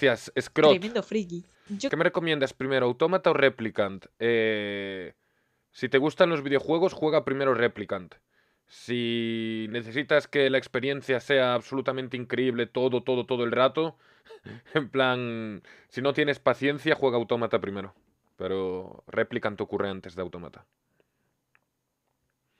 Gracias, Scrot. ¿Qué me recomiendas primero, Automata o Replicant? Eh, si te gustan los videojuegos, juega primero Replicant. Si necesitas que la experiencia sea absolutamente increíble todo, todo, todo el rato, en plan, si no tienes paciencia, juega Autómata primero. Pero Replicant ocurre antes de Autómata.